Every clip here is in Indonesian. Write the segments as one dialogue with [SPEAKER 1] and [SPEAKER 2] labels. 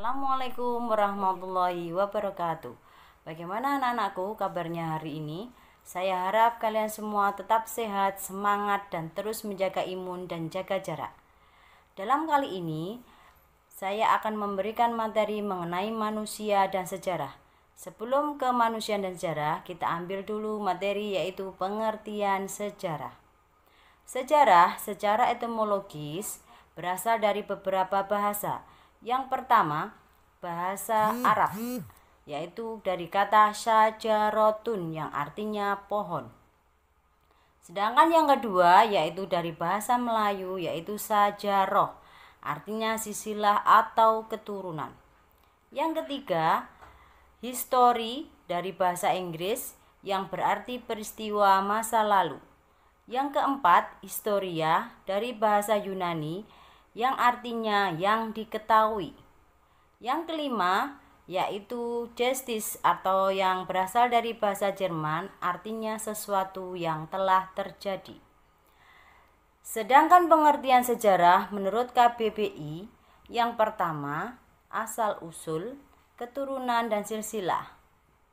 [SPEAKER 1] Assalamualaikum warahmatullahi wabarakatuh. Bagaimana anak-anakku kabarnya hari ini? Saya harap kalian semua tetap sehat, semangat, dan terus menjaga imun dan jaga jarak. Dalam kali ini, saya akan memberikan materi mengenai manusia dan sejarah. Sebelum ke manusia dan sejarah, kita ambil dulu materi yaitu pengertian sejarah. Sejarah secara etimologis berasal dari beberapa bahasa, yang pertama, bahasa Arab, yaitu dari kata syajarotun yang artinya pohon. Sedangkan yang kedua yaitu dari bahasa Melayu yaitu sajaroh, artinya sisilah atau keturunan. Yang ketiga, history dari bahasa Inggris yang berarti peristiwa masa lalu. Yang keempat, historia dari bahasa Yunani yang artinya yang diketahui. Yang kelima, yaitu justice atau yang berasal dari bahasa Jerman artinya sesuatu yang telah terjadi. Sedangkan pengertian sejarah menurut KBBI yang pertama asal-usul, keturunan dan silsilah.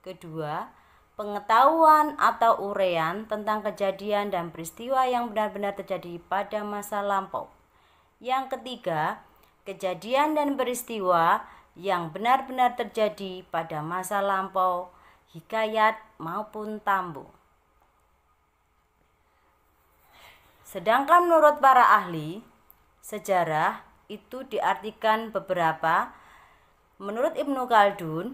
[SPEAKER 1] Kedua, pengetahuan atau urean tentang kejadian dan peristiwa yang benar-benar terjadi pada masa lampau. Yang ketiga, kejadian dan peristiwa yang benar-benar terjadi pada masa lampau, hikayat maupun tambu. Sedangkan menurut para ahli, sejarah itu diartikan beberapa. Menurut Ibnu Khaldun,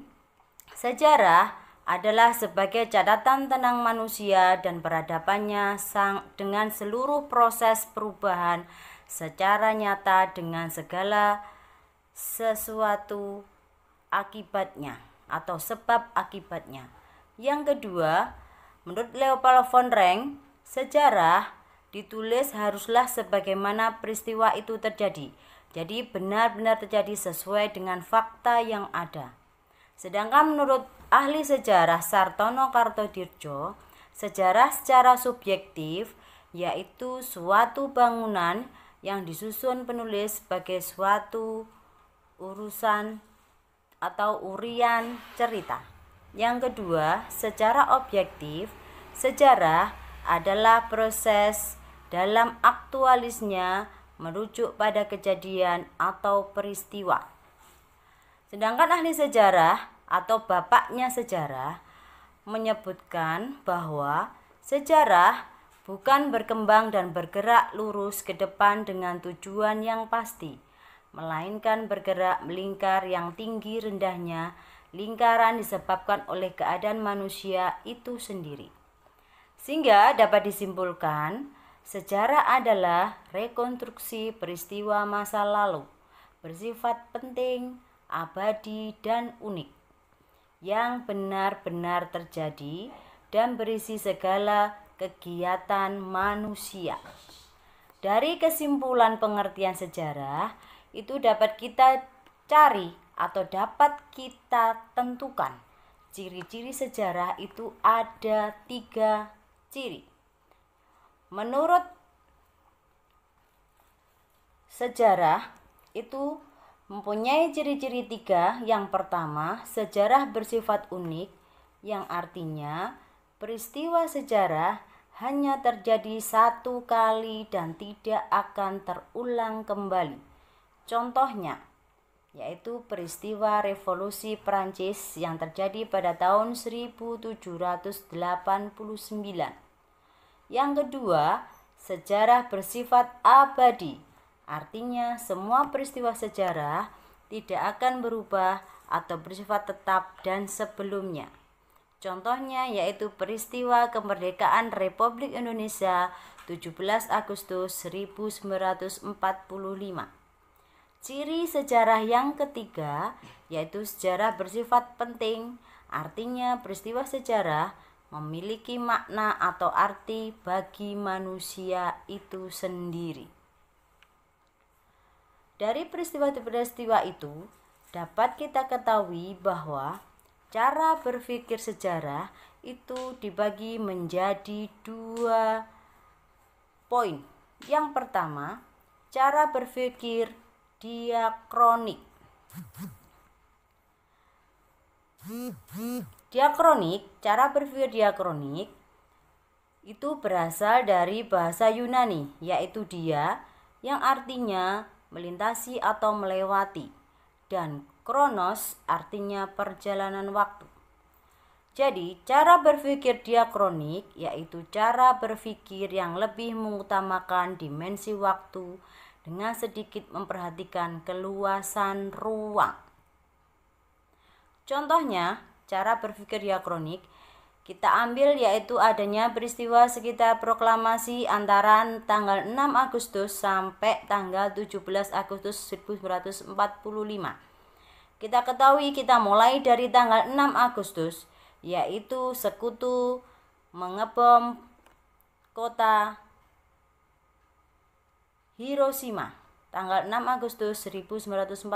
[SPEAKER 1] sejarah adalah sebagai catatan tenang manusia dan peradabannya dengan seluruh proses perubahan secara nyata dengan segala sesuatu akibatnya atau sebab akibatnya. Yang kedua, menurut Leopold von Reng, sejarah ditulis haruslah sebagaimana peristiwa itu terjadi. Jadi benar-benar terjadi sesuai dengan fakta yang ada. Sedangkan menurut ahli sejarah Sartono Kartodirjo, sejarah secara subjektif yaitu suatu bangunan yang disusun penulis sebagai suatu urusan atau urian cerita. Yang kedua, secara objektif, sejarah adalah proses dalam aktualisnya merujuk pada kejadian atau peristiwa. Sedangkan ahli sejarah atau bapaknya sejarah menyebutkan bahwa sejarah bukan berkembang dan bergerak lurus ke depan dengan tujuan yang pasti, melainkan bergerak melingkar yang tinggi rendahnya. Lingkaran disebabkan oleh keadaan manusia itu sendiri, sehingga dapat disimpulkan sejarah adalah rekonstruksi peristiwa masa lalu, bersifat penting, abadi, dan unik yang benar-benar terjadi dan berisi segala kegiatan manusia. Dari kesimpulan pengertian sejarah, itu dapat kita cari atau dapat kita tentukan. Ciri-ciri sejarah itu ada tiga ciri. Menurut sejarah itu mempunyai ciri-ciri tiga. Yang pertama, sejarah bersifat unik, yang artinya Peristiwa sejarah hanya terjadi satu kali dan tidak akan terulang kembali. Contohnya, yaitu peristiwa revolusi Perancis yang terjadi pada tahun 1789. Yang kedua, sejarah bersifat abadi. Artinya, semua peristiwa sejarah tidak akan berubah atau bersifat tetap dan sebelumnya. Contohnya yaitu peristiwa kemerdekaan Republik Indonesia 17 Agustus 1945. Ciri sejarah yang ketiga yaitu sejarah bersifat penting, artinya peristiwa sejarah memiliki makna atau arti bagi manusia itu sendiri. Dari peristiwa-peristiwa itu dapat kita ketahui bahwa Cara berpikir sejarah itu dibagi menjadi dua poin. Yang pertama, cara berpikir diakronik. Diakronik, cara berpikir diakronik itu berasal dari bahasa Yunani, yaitu dia yang artinya melintasi atau melewati. Dan Kronos artinya perjalanan waktu. Jadi, cara berpikir diakronik yaitu cara berpikir yang lebih mengutamakan dimensi waktu dengan sedikit memperhatikan keluasan ruang. Contohnya, cara berpikir diakronik kita ambil yaitu adanya peristiwa sekitar proklamasi antara tanggal 6 Agustus sampai tanggal 17 Agustus 1945 kita ketahui kita mulai dari tanggal 6 Agustus, yaitu sekutu mengebom kota Hiroshima tanggal 6 Agustus 1945.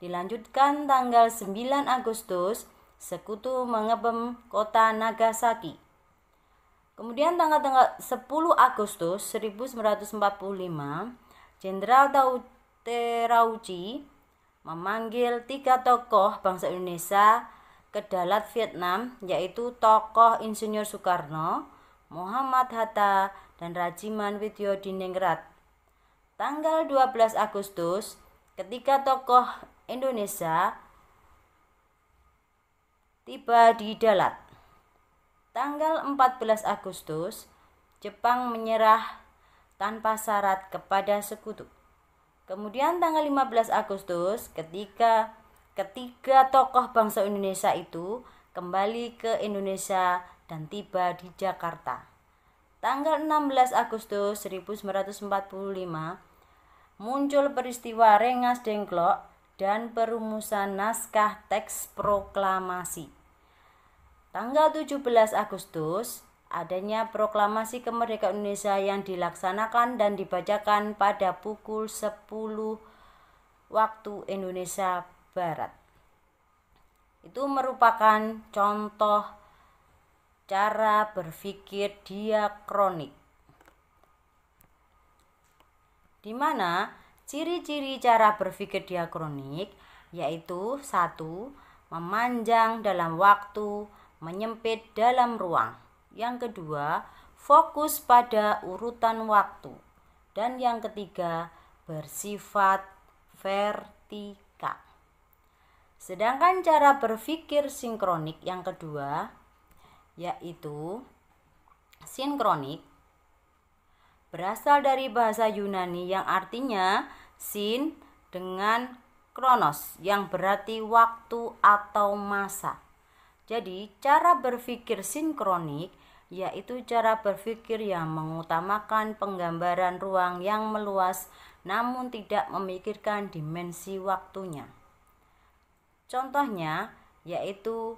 [SPEAKER 1] Dilanjutkan tanggal 9 Agustus sekutu mengebom kota Nagasaki. Kemudian tanggal-tanggal 10 Agustus 1945, Jenderal Tauterauchi memanggil tiga tokoh bangsa Indonesia ke Dalat Vietnam yaitu tokoh Insinyur Soekarno, Muhammad Hatta, dan Rajiman Widyo Diningrat. Tanggal 12 Agustus, ketika tokoh Indonesia tiba di Dalat. Tanggal 14 Agustus, Jepang menyerah tanpa syarat kepada sekutu. Kemudian tanggal 15 Agustus ketika ketiga tokoh bangsa Indonesia itu kembali ke Indonesia dan tiba di Jakarta. Tanggal 16 Agustus 1945 muncul peristiwa Rengas Dengklok dan perumusan naskah teks proklamasi. Tanggal 17 Agustus adanya proklamasi kemerdekaan Indonesia yang dilaksanakan dan dibacakan pada pukul 10 waktu Indonesia Barat. Itu merupakan contoh cara berpikir diakronik. Di mana ciri-ciri cara berpikir diakronik yaitu satu memanjang dalam waktu, menyempit dalam ruang. Yang kedua, fokus pada urutan waktu. Dan yang ketiga, bersifat vertikal. Sedangkan cara berpikir sinkronik yang kedua yaitu sinkronik berasal dari bahasa Yunani yang artinya sin dengan kronos yang berarti waktu atau masa. Jadi, cara berpikir sinkronik yaitu cara berpikir yang mengutamakan penggambaran ruang yang meluas namun tidak memikirkan dimensi waktunya. Contohnya yaitu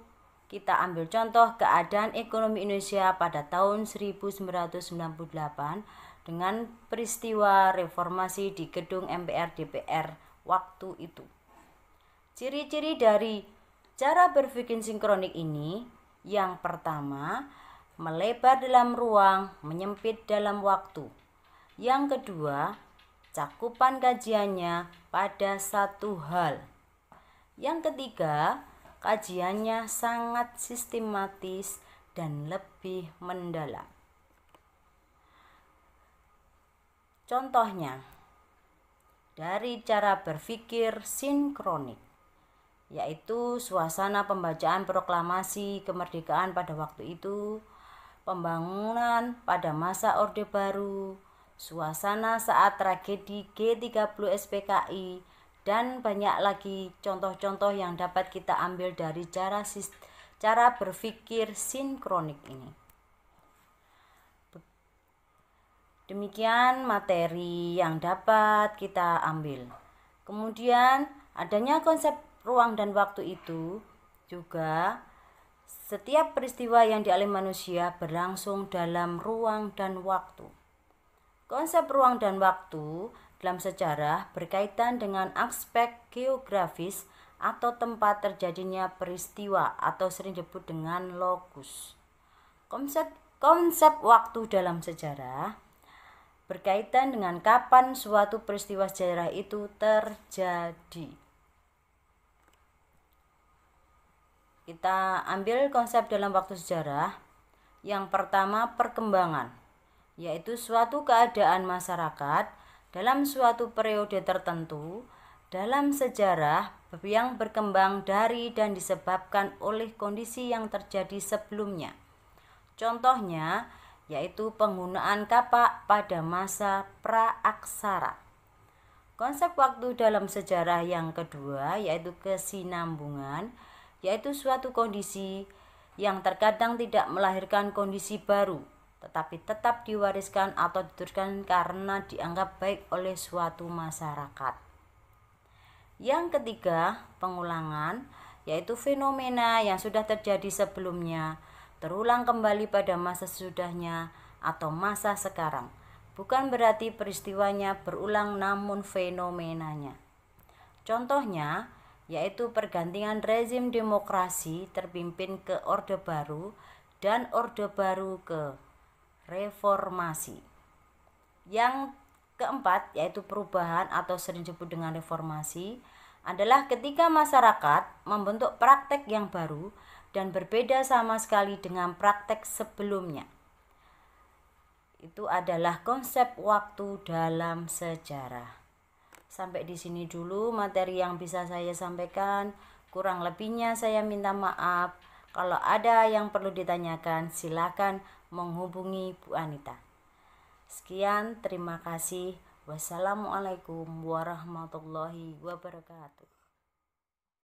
[SPEAKER 1] kita ambil contoh keadaan ekonomi Indonesia pada tahun 1998 dengan peristiwa reformasi di gedung MPR DPR waktu itu. Ciri-ciri dari cara berpikir sinkronik ini yang pertama, melebar dalam ruang, menyempit dalam waktu. Yang kedua, cakupan kajiannya pada satu hal. Yang ketiga, kajiannya sangat sistematis dan lebih mendalam. Contohnya, dari cara berpikir sinkronik, yaitu suasana pembacaan proklamasi kemerdekaan pada waktu itu pembangunan pada masa Orde Baru, suasana saat tragedi G30 SPKI, dan banyak lagi contoh-contoh yang dapat kita ambil dari cara cara berpikir sinkronik ini. Demikian materi yang dapat kita ambil. Kemudian adanya konsep ruang dan waktu itu juga setiap peristiwa yang dialami manusia berlangsung dalam ruang dan waktu. Konsep ruang dan waktu dalam sejarah berkaitan dengan aspek geografis atau tempat terjadinya peristiwa atau sering disebut dengan lokus. Konsep konsep waktu dalam sejarah berkaitan dengan kapan suatu peristiwa sejarah itu terjadi. Kita ambil konsep dalam waktu sejarah. Yang pertama, perkembangan, yaitu suatu keadaan masyarakat dalam suatu periode tertentu dalam sejarah yang berkembang dari dan disebabkan oleh kondisi yang terjadi sebelumnya. Contohnya yaitu penggunaan kapak pada masa praaksara. Konsep waktu dalam sejarah yang kedua yaitu kesinambungan yaitu suatu kondisi yang terkadang tidak melahirkan kondisi baru, tetapi tetap diwariskan atau diturunkan karena dianggap baik oleh suatu masyarakat. Yang ketiga, pengulangan, yaitu fenomena yang sudah terjadi sebelumnya, terulang kembali pada masa sesudahnya atau masa sekarang. Bukan berarti peristiwanya berulang namun fenomenanya. Contohnya, yaitu pergantian rezim demokrasi terpimpin ke Orde Baru dan Orde Baru ke reformasi. Yang keempat, yaitu perubahan atau sering disebut dengan reformasi, adalah ketika masyarakat membentuk praktek yang baru dan berbeda sama sekali dengan praktek sebelumnya. Itu adalah konsep waktu dalam sejarah. Sampai di sini dulu materi yang bisa saya sampaikan. Kurang lebihnya saya minta maaf. Kalau ada yang perlu ditanyakan, silakan menghubungi Bu Anita. Sekian, terima kasih. Wassalamualaikum warahmatullahi wabarakatuh.